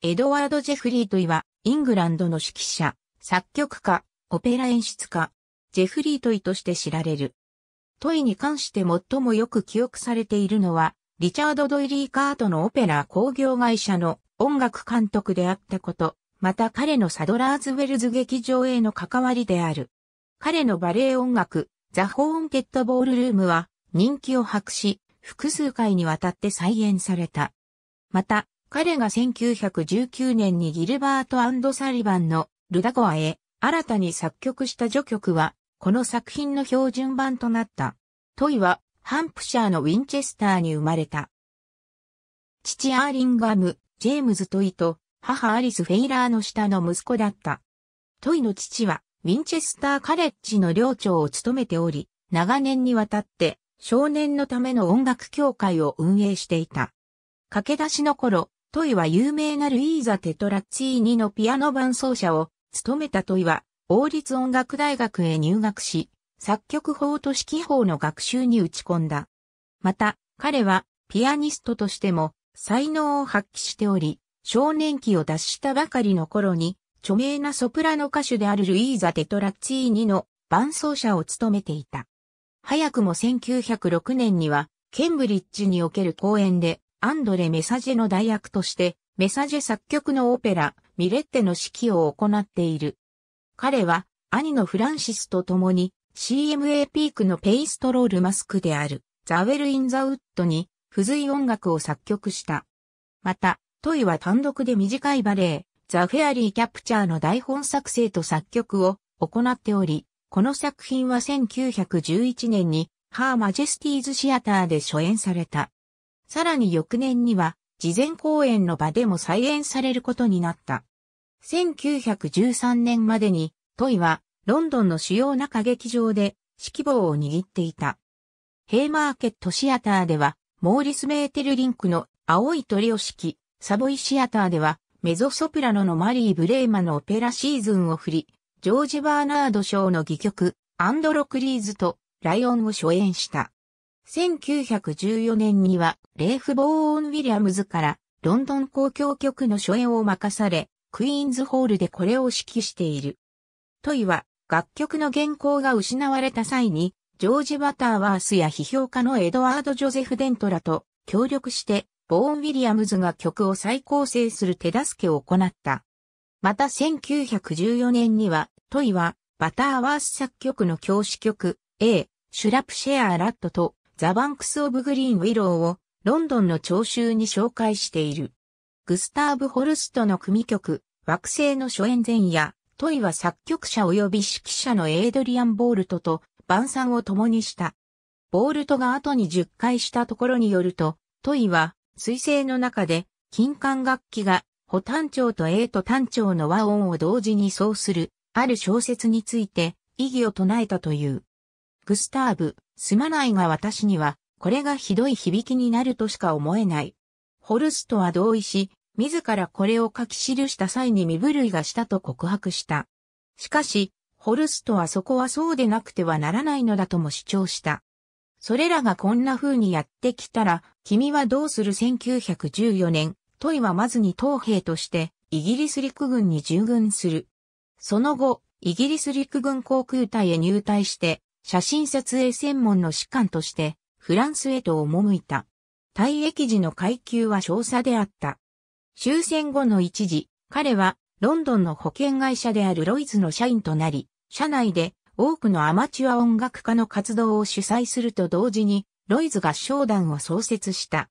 エドワード・ジェフリートイは、イングランドの指揮者、作曲家、オペラ演出家、ジェフリートイとして知られる。トイに関して最もよく記憶されているのは、リチャード・ドイリー・カートのオペラ工業会社の音楽監督であったこと、また彼のサドラーズ・ウェルズ劇場への関わりである。彼のバレエ音楽、ザ・ホーンテッド・ボールルームは人気を博し、複数回にわたって再演された。また、彼が1919年にギルバートサリバンのルダゴアへ新たに作曲した序曲は、この作品の標準版となった。トイは、ハンプシャーのウィンチェスターに生まれた。父アーリンガム、ジェームズ・トイと、母アリス・フェイラーの下の息子だった。トイの父は、ウィンチェスター・カレッジの寮長を務めており、長年にわたって、少年のための音楽協会を運営していた。駆け出しの頃、トイは有名なルイーザ・テトラッチーニのピアノ伴奏者を務めたトイは、王立音楽大学へ入学し、作曲法と指揮法の学習に打ち込んだ。また、彼はピアニストとしても才能を発揮しており、少年期を脱したばかりの頃に、著名なソプラノ歌手であるルイーザ・テトラッチーニの伴奏者を務めていた。早くも1906年には、ケンブリッジにおける公演で、アンドレ・メサジェの代役として、メサジェ作曲のオペラ、ミレッテの指揮を行っている。彼は、兄のフランシスと共に、CMA ピークのペイストロールマスクである、ザウェル・イン・ザ・ウッドに、付随音楽を作曲した。また、トイは単独で短いバレエ、ザ・フェアリー・キャプチャーの台本作成と作曲を行っており、この作品は1911年に、ハー・マジェスティーズ・シアターで初演された。さらに翌年には、事前公演の場でも再演されることになった。1913年までに、トイは、ロンドンの主要な歌劇場で、指揮棒を握っていた。ヘイマーケットシアターでは、モーリス・メーテルリンクの青い鳥を指揮、サボイシアターでは、メゾソプラノのマリー・ブレーマのオペラシーズンを振り、ジョージ・バーナード賞の戯曲、アンドロ・クリーズとライオンを初演した。1914年には、レーフ・ボーオン・ウィリアムズから、ロンドン公共局の初演を任され、クイーンズホールでこれを指揮している。トイは、楽曲の原稿が失われた際に、ジョージ・バターワースや批評家のエドワード・ジョゼフ・デントラと協力して、ボーン・ウィリアムズが曲を再構成する手助けを行った。また1914年には、トイは、バターワース作曲の教師曲、A、シュラプシェアラットと、ザ・バンクス・オブ・グリーン・ウィローをロンドンの聴衆に紹介している。グスターブ・ホルストの組曲、惑星の初演前夜、トイは作曲者及び指揮者のエイドリアン・ボールトと晩餐を共にした。ボールトが後に10回したところによると、トイは彗星の中で金管楽器が補単調とエイト単調の和音を同時に奏する、ある小説について異議を唱えたという。グスターブ、すまないが私には、これがひどい響きになるとしか思えない。ホルストは同意し、自らこれを書き記した際に身震いがしたと告白した。しかし、ホルストはそこはそうでなくてはならないのだとも主張した。それらがこんな風にやってきたら、君はどうする1914年、トイはまずに当兵として、イギリス陸軍に従軍する。その後、イギリス陸軍航空隊へ入隊して、写真撮影専門の士官として、フランスへと赴いた。退役時の階級は少佐であった。終戦後の一時、彼はロンドンの保険会社であるロイズの社員となり、社内で多くのアマチュア音楽家の活動を主催すると同時に、ロイズ合唱団を創設した。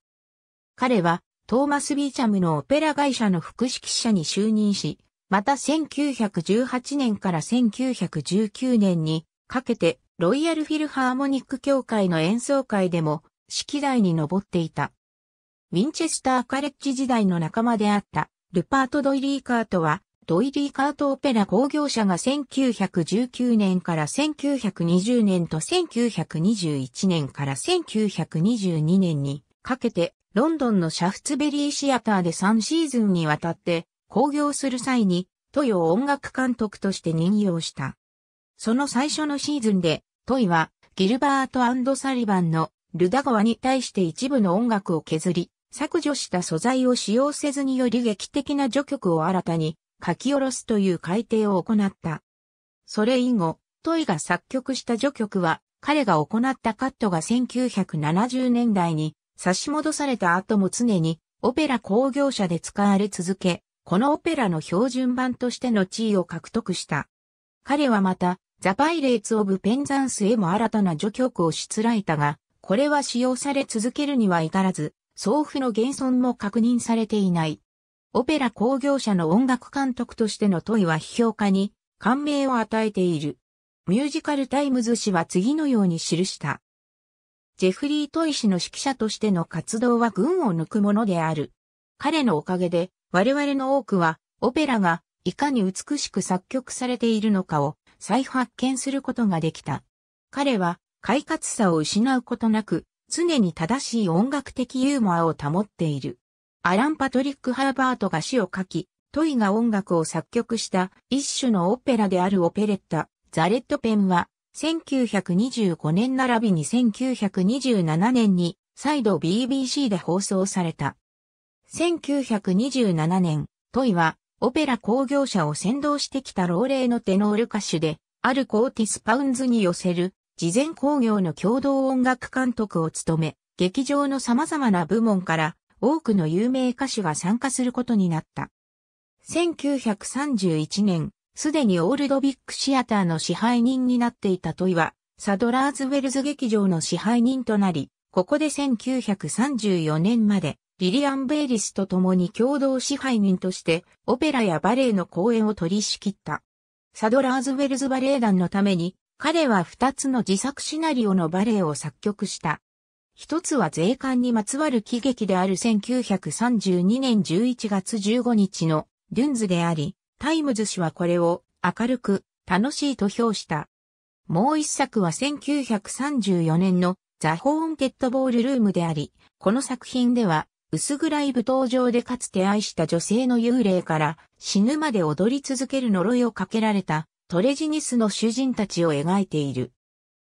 彼は、トーマス・ビーチャムのオペラ会社の副指揮者に就任し、また1918年から1919年にかけてロイヤルフィルハーモニック協会の演奏会でも、式台に上っていた。ウィンチェスターカレッジ時代の仲間であった、ルパート・ドイリー・カートは、ドイリー・カート・オペラ工業者が1919年から1920年と1921年から1922年にかけて、ロンドンのシャフツベリーシアターで3シーズンにわたって興行する際に、トヨ音楽監督として任用した。その最初のシーズンで、トイは、ギルバートサリバンのルダ川に対して一部の音楽を削り、削除した素材を使用せずにより劇的な序曲を新たに書き下ろすという改定を行った。それ以後、トイが作曲した序曲は、彼が行ったカットが1970年代に差し戻された後も常にオペラ工業者で使われ続け、このオペラの標準版としての地位を獲得した。彼はまた、ザ・パイレーツ・オブ・ペンザンスへも新たな序曲をしつらえたが、これは使用され続けるには至らず、送付の現存も確認されていない。オペラ工業者の音楽監督としての問いは批評家に感銘を与えている。ミュージカルタイムズ氏は次のように記した。ジェフリー・トイ氏の指揮者としての活動は群を抜くものである。彼のおかげで我々の多くはオペラがいかに美しく作曲されているのかを再発見することができた。彼は、快活さを失うことなく、常に正しい音楽的ユーモアを保っている。アラン・パトリック・ハーバートが詩を書き、トイが音楽を作曲した一種のオペラであるオペレッタ、ザ・レッド・ペンは、1925年並びに1927年に再度 BBC で放送された。1927年、トイはオペラ工業者を先導してきた老齢のテノール歌手で、あるコーティス・パウンズに寄せる、事前工業の共同音楽監督を務め、劇場の様々な部門から多くの有名歌手が参加することになった。1931年、すでにオールドビッグシアターの支配人になっていた問いは、サドラーズウェルズ劇場の支配人となり、ここで1934年までリリアン・ベイリスと共に共同支配人としてオペラやバレエの公演を取り仕切った。サドラーズ・ウェルズバレエ団のために彼は2つの自作シナリオのバレエを作曲した。一つは税関にまつわる喜劇である1932年11月15日のドゥンズであり、タイムズ氏はこれを明るく楽しいと評した。もう一作は1934年のザ・ホーンテッドボールルームであり、この作品では薄暗い舞踏場でかつて愛した女性の幽霊から死ぬまで踊り続ける呪いをかけられたトレジニスの主人たちを描いている。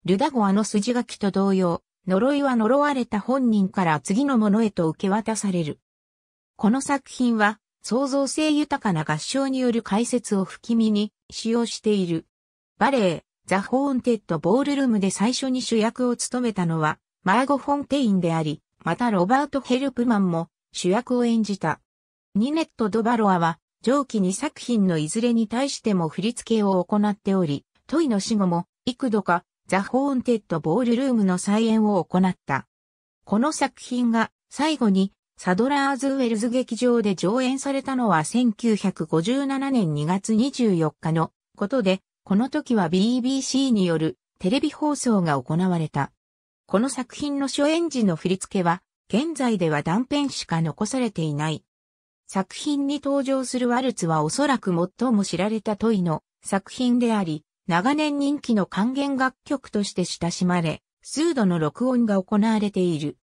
ルダゴアの筋書きと同様、呪いは呪われた本人から次のものへと受け渡される。この作品は創造性豊かな合唱による解説を不気味に使用している。バレエ、ザ・ホーンテッド・ボールルームで最初に主役を務めたのはマーゴ・フォンテインであり、またロバート・ヘルプマンも主役を演じた。ニネット・ドバロアは、上記2作品のいずれに対しても振り付けを行っており、トイの死後も、幾度か、ザ・ホーンテッド・ボールルームの再演を行った。この作品が、最後に、サドラーズ・ウェルズ劇場で上演されたのは1957年2月24日のことで、この時は BBC によるテレビ放送が行われた。この作品の初演時の振り付けは、現在では断片しか残されていない。作品に登場するワルツはおそらく最も知られた問いの作品であり、長年人気の還元楽曲として親しまれ、数度の録音が行われている。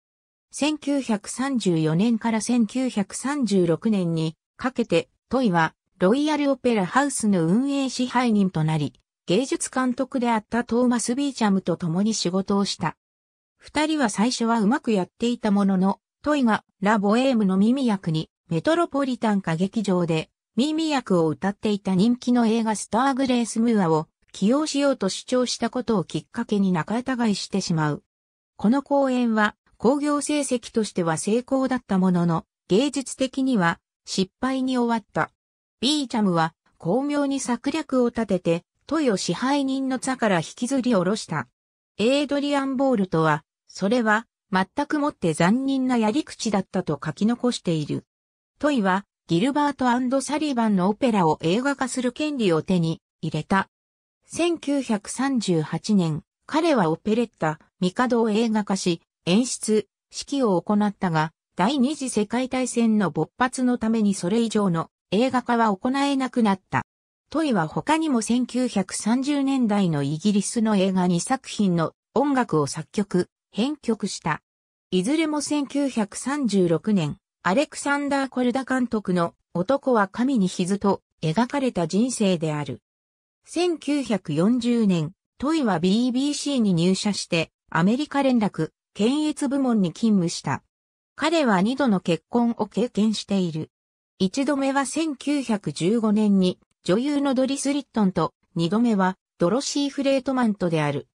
1934年から1936年にかけて、トイはロイヤルオペラハウスの運営支配人となり、芸術監督であったトーマス・ビーチャムと共に仕事をした。二人は最初はうまくやっていたものの、トイがラ・ボエームの耳役にメトロポリタン歌劇場で耳役を歌っていた人気の映画スター・グレース・ムーアを起用しようと主張したことをきっかけに仲違いしてしまう。この公演は興行成績としては成功だったものの、芸術的には失敗に終わった。ビーチャムは巧妙に策略を立てて、トイを支配人の座から引きずり下ろした。エイドリアン・ボールとはそれは、全くもって残忍なやり口だったと書き残している。トイは、ギルバートサリバンのオペラを映画化する権利を手に入れた。1938年、彼はオペレッタ、ミカドを映画化し、演出、指揮を行ったが、第二次世界大戦の勃発のためにそれ以上の映画化は行えなくなった。トイは他にも1930年代のイギリスの映画2作品の音楽を作曲、編曲した。いずれも1936年、アレクサンダー・コルダ監督の男は神に傷と描かれた人生である。1940年、トイは BBC に入社してアメリカ連絡、検閲部門に勤務した。彼は二度の結婚を経験している。一度目は1915年に女優のドリス・リットンと、二度目はドロシー・フレートマントである。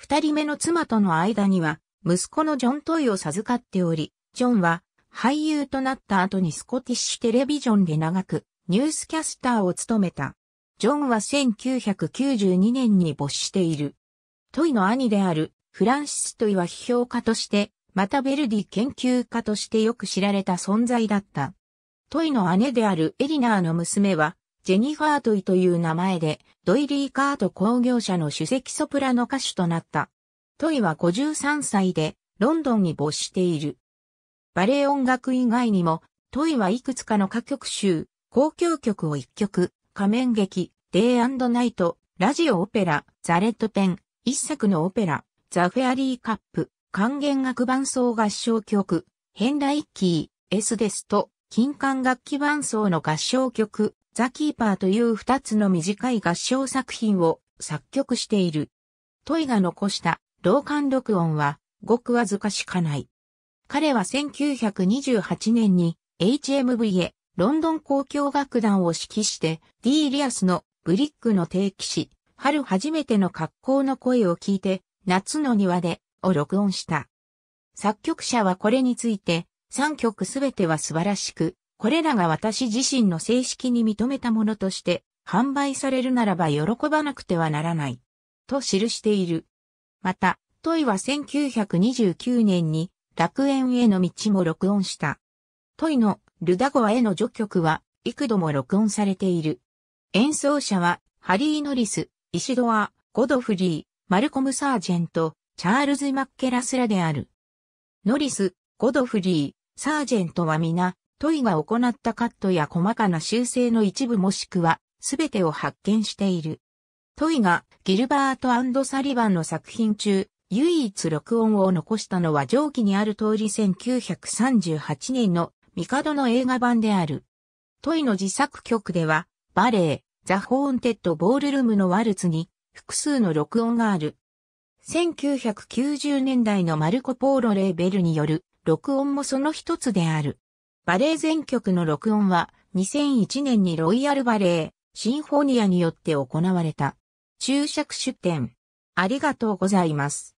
二人目の妻との間には、息子のジョン・トイを授かっており、ジョンは俳優となった後にスコティッシュテレビジョンで長くニュースキャスターを務めた。ジョンは1992年に没している。トイの兄であるフランシス・トイは批評家として、またベルディ研究家としてよく知られた存在だった。トイの姉であるエリナーの娘は、ジェニファー・トイという名前で、ドイリー・カート工業者の首席ソプラノ歌手となった。トイは53歳で、ロンドンに没している。バレエ音楽以外にも、トイはいくつかの歌曲集、公共曲を1曲、仮面劇、デイナイト、ラジオオペラ、ザレッドペン、一作のオペラ、ザ・フェアリー・カップ、管弦楽伴奏合唱曲、ヘンライッキー、エスデスト、金管楽器伴奏の合唱曲、ザ・キーパーという二つの短い合唱作品を作曲している。トイが残した同感録音はごくわずかしかない。彼は1928年に HMVA ロンドン交響楽団を指揮して D・ リアスのブリックの定期し、春初めての格好の声を聞いて夏の庭でを録音した。作曲者はこれについて3曲すべては素晴らしく、これらが私自身の正式に認めたものとして販売されるならば喜ばなくてはならない。と記している。また、トイは1929年に楽園への道も録音した。トイのルダゴアへの序曲は幾度も録音されている。演奏者はハリー・ノリス、イシドア、ゴドフリー、マルコム・サージェント、チャールズ・マッケラスらである。ノリス、ゴドフリー、サージェントは皆、トイが行ったカットや細かな修正の一部もしくは、すべてを発見している。トイがギルバートサリバンの作品中、唯一録音を残したのは上記にある通り1938年のミカドの映画版である。トイの自作曲では、バレエ、ザ・ホーンテッド・ボールルームのワルツに複数の録音がある。1990年代のマルコ・ポーロ・レーベルによる録音もその一つである。バレエ全曲の録音は2001年にロイヤルバレエ、シンフォニアによって行われた。注釈出展。ありがとうございます。